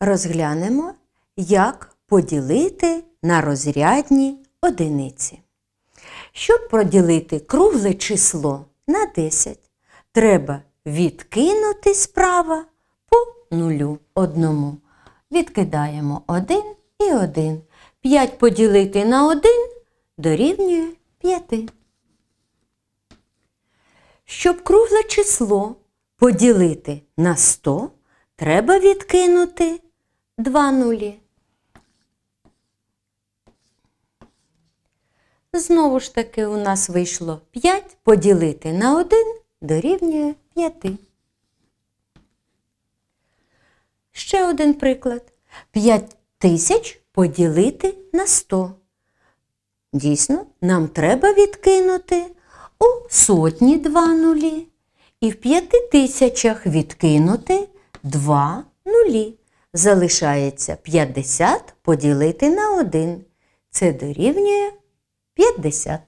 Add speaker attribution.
Speaker 1: розглянемо, як поділити на розрядні одиниці. Щоб поділити кругле число на 10, треба відкинути справа по нулю одному. Відкидаємо 1 і 1. 5 поділити на 1 дорівнює 5. Щоб кругле число поділити на 100, треба відкинути 2 нулі. Знову ж таки, у нас вийшло 5 поділити на 1 дорівнює 5. Ще один приклад. 5 тисяч поділити на 100. Дійсно, нам треба відкинути у сотні 2 нулі і в 5 тисячах відкинути 2 нулі залишається 50 поділити на 1. Це дорівнює
Speaker 2: 50.